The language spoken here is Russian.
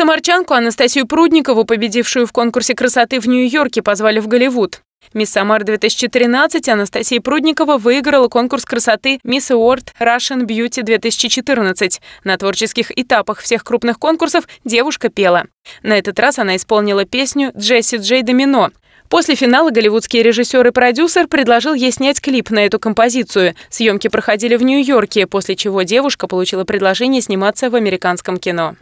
Самарчанку Анастасию Прудникову, победившую в конкурсе красоты в Нью-Йорке, позвали в Голливуд. Мисс Самар-2013 Анастасия Прудникова выиграла конкурс красоты Мисс Уорд Russian Beauty 2014. На творческих этапах всех крупных конкурсов девушка пела. На этот раз она исполнила песню «Джесси Джей Домино». После финала голливудский режиссер и продюсер предложил ей снять клип на эту композицию. Съемки проходили в Нью-Йорке, после чего девушка получила предложение сниматься в американском кино.